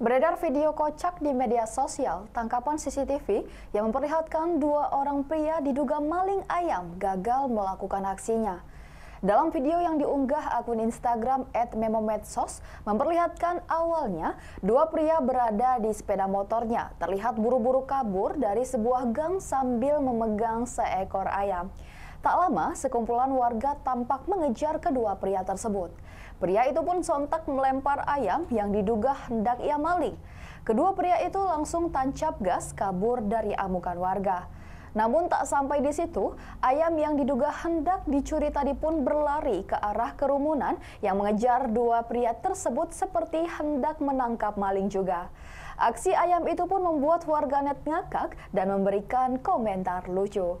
Beredar video kocak di media sosial, tangkapan CCTV yang memperlihatkan dua orang pria diduga maling ayam gagal melakukan aksinya. Dalam video yang diunggah akun Instagram @memomedsos memperlihatkan awalnya dua pria berada di sepeda motornya terlihat buru-buru kabur dari sebuah gang sambil memegang seekor ayam. Tak lama, sekumpulan warga tampak mengejar kedua pria tersebut. Pria itu pun sontak melempar ayam yang diduga hendak ia maling. Kedua pria itu langsung tancap gas kabur dari amukan warga. Namun tak sampai di situ, ayam yang diduga hendak dicuri tadi pun berlari ke arah kerumunan yang mengejar dua pria tersebut seperti hendak menangkap maling juga. Aksi ayam itu pun membuat warganet ngakak dan memberikan komentar lucu.